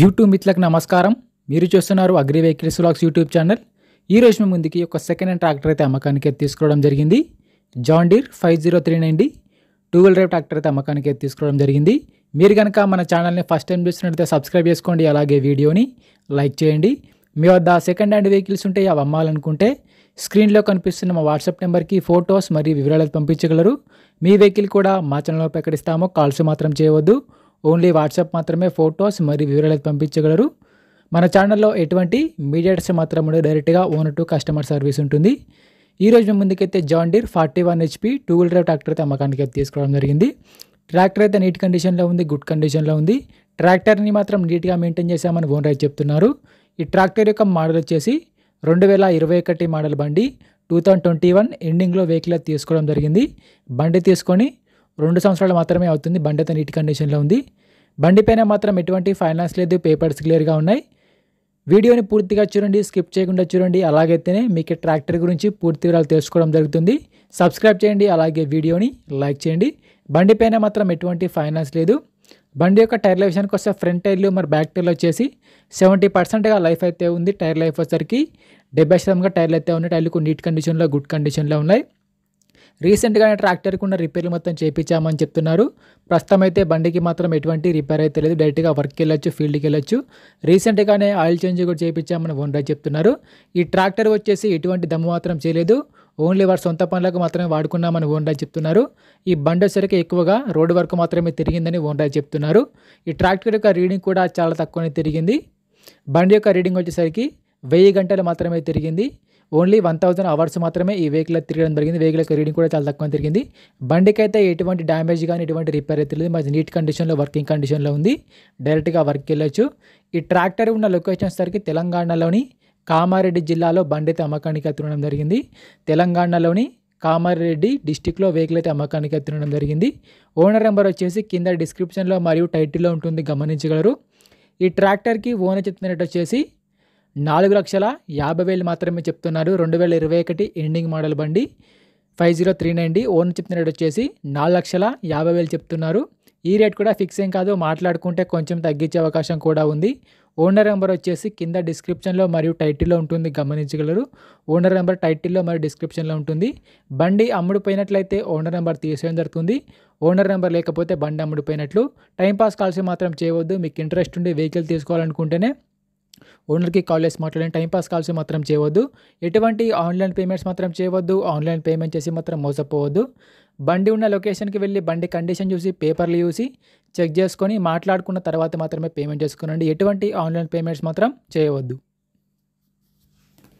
YouTube మిత్రులకు నమస్కారం మీరు చూస్తున్నారు agri vehicles vlogs YouTube channel ఈ రోజు మీ ముందుకి ఒక సెకండ్ హ్యాండ్ ట్రాక్టర్ అయితే అమ్మకానికి తీసుకోవడం జరిగింది John Deere five zero three ninety two wheel drive tractor అయితే అమ్మకానికి తీసుకోవడం జరిగింది మీరు కనుక మన ఛానల్ని ఫస్ట్ టైం చూసినట్లయితే సబ్స్క్రైబ్ చేసుకోండి అలాగే వీడియోని లైక్ చేయండి మీ వద్ద సెకండ్ హ్యాండ్ వెహికల్స్ ఉంటే అవి అమ్మాలనుకుంటే స్క్రీన్లో కనిపిస్తున్న మా వాట్సాప్ నెంబర్కి ఫొటోస్ మరియు వివరాలు పంపించగలరు మీ వెహికల్ కూడా మా ఛానల్లో ప్రకటిస్తాము కాల్స్ మాత్రం చేయవద్దు ఓన్లీ వాట్సాప్ మాత్రమే ఫొటోస్ మరియు వివరాలు పంపించగలరు మన ఛానల్లో ఎటువంటి మీడియాట్స్ మాత్రమే డైరెక్ట్గా ఓన్ టు కస్టమర్ సర్వీస్ ఉంటుంది ఈరోజు మేము ముందుకైతే John Deere forty one HP two wheeler tractor అయితే అమ్మకానికి అయితే తీసుకోవడం జరిగింది ట్రాక్టర్ అయితే నీట్ కండిషన్లో ఉంది గుడ్ కండిషన్లో ఉంది ట్రాక్టర్ని మాత్రం నీట్గా మెయింటైన్ చేశామని ఓనర్ అయితే చెప్తున్నారు ఈ ట్రాక్టర్ యొక్క మోడల్ వచ్చేసి రెండు వేల ఇరవై ఒకటి మోడల్ బండి టూ థౌజండ్ ట్వంటీ వన్ ఎండింగ్లో వెహికల్ తీసుకోవడం జరిగింది బండి తీసుకొని రెండు సంవత్సరాలు మాత్రమే అవుతుంది బండి అయితే నీట్ కండిషన్లో ఉంది బండిపైన మాత్రం ఎటువంటి ఫైనాన్స్ లేదు పేపర్స్ క్లియర్గా ఉన్నాయి వీడియోని పూర్తిగా చూడండి స్కిప్ చేయకుండా చూడండి అలాగైతేనే మీకు ట్రాక్టర్ గురించి పూర్తి వివరాలు తెలుసుకోవడం జరుగుతుంది సబ్స్క్రైబ్ చేయండి అలాగే వీడియోని లైక్ చేయండి బండిపైన మాత్రం ఎటువంటి ఫైనాన్స్ లేదు బండి యొక్క టైర్ల విషయానికి వస్తే ఫ్రంట్ టైర్లు మరి బ్యాక్ టైర్లు వచ్చేసి సెవెంటీ పర్సెంట్గా లైఫ్ అయితే ఉంది టైర్ లైఫ్ వచ్చేసరికి డెబ్బై శాతంగా టైర్లు అయితే ఉన్నాయి టైర్లకు నీట్ కండిషన్లో గుడ్ కండిషన్లో ఉన్నాయి రీసెంట్గానే ట్రాక్టర్కి ఉన్న రిపేర్లు మొత్తం చేయించామని చెప్తున్నారు ప్రస్తుతం అయితే బండికి మాత్రం ఎటువంటి రిపేర్ అయితే లేదు డైరెక్ట్గా వర్క్కి వెళ్ళొచ్చు ఫీల్డ్కి వెళ్ళొచ్చు రీసెంట్గానే ఆయిల్ చేంజ్ కూడా చేయించామని ఓనర్ చెప్తున్నారు ఈ ట్రాక్టర్ వచ్చేసి ఎటువంటి దమ్ము మాత్రం చేయలేదు ఓన్లీ వారి సొంత పనులకు మాత్రమే వాడుకున్నామని ఓన్రా చెప్తున్నారు ఈ బండి వచ్చరికి ఎక్కువగా రోడ్డు వరకు మాత్రమే తిరిగిందని ఓన్రా చెప్తున్నారు ఈ ట్రాక్టర్ యొక్క రీడింగ్ కూడా చాలా తక్కువనే తిరిగింది బండి యొక్క రీడింగ్ వచ్చేసరికి వెయ్యి గంటలు మాత్రమే తిరిగింది ఓన్లీ వన్ థౌసండ్ అవర్స్ మాత్రమే ఈ వెహికల్ తిరగడం జరిగింది వెహికల్ యొక్క రీడింగ్ కూడా చాలా తక్కువ తిరిగింది బండికి అయితే ఎటువంటి డ్యామేజ్ కానీ ఎటువంటి రిపేర్ అయితే లేదు మంచి నీట్ కండిషన్లో వర్కింగ్ కండిషన్లో ఉంది డైరెక్ట్గా వర్క్ వెళ్ళొచ్చు ఈ ట్రాక్టర్ ఉన్న లొకేషన్ సరికి తెలంగాణలోని కామారెడ్డి జిల్లాలో బండి అయితే అమ్మకానికి ఎత్తుండడం జరిగింది తెలంగాణలోని కామారెడ్డి డిస్టిక్లో వెహికల్ అయితే అమ్మకానికి ఎత్తుండడం జరిగింది ఓనర్ నెంబర్ వచ్చేసి కింద డిస్క్రిప్షన్లో మరియు టైటిల్లో ఉంటుంది గమనించగలరు ఈ ట్రాక్టర్కి ఓనర్ చెప్తున్నట్టు వచ్చేసి నాలుగు లక్షల యాభై వేలు మాత్రమే చెప్తున్నారు రెండు వేల ఇరవై ఒకటి ఎండింగ్ మోడల్ బండి five zero three nine own చెప్తున్న రేట్ వచ్చేసి నాలుగు లక్షల యాభై వేలు చెప్తున్నారు ఈ రేట్ కూడా ఫిక్స్ ఏం కాదు మాట్లాడుకుంటే కొంచెం తగ్గించే అవకాశం కూడా ఉంది ఓనర్ నెంబర్ వచ్చేసి కింద డిస్క్రిప్షన్లో మరియు టైటిల్లో ఉంటుంది గమనించగలరు ఓనర్ నెంబర్ టైటిల్లో మరియు డిస్క్రిప్షన్లో ఉంటుంది బండి అమ్ముడుపోయినట్లయితే ఓనర్ నెంబర్ తీసేయడం జరుగుతుంది ఓనర్ నెంబర్ లేకపోతే బండి అమ్ముడుపోయినట్లు టైంపాస్ కాల్సి మాత్రం చేయవద్దు మీకు ఇంట్రెస్ట్ ఉండి వెహికల్ తీసుకోవాలనుకుంటేనే ఓనర్కి కాల్ చేసి మాట్లాడండి టైంపాస్ కాల్స్ మాత్రం చేయవద్దు ఎటువంటి ఆన్లైన్ పేమెంట్స్ మాత్రం చేయవద్దు ఆన్లైన్ పేమెంట్ చేసి మాత్రం మోసపోవద్దు బండి ఉన్న లొకేషన్కి వెళ్ళి బండి కండిషన్ చూసి పేపర్లు చూసి చెక్ చేసుకొని మాట్లాడుకున్న తర్వాత మాత్రమే పేమెంట్ చేసుకోనండి ఎటువంటి ఆన్లైన్ పేమెంట్స్ మాత్రం చేయవద్దు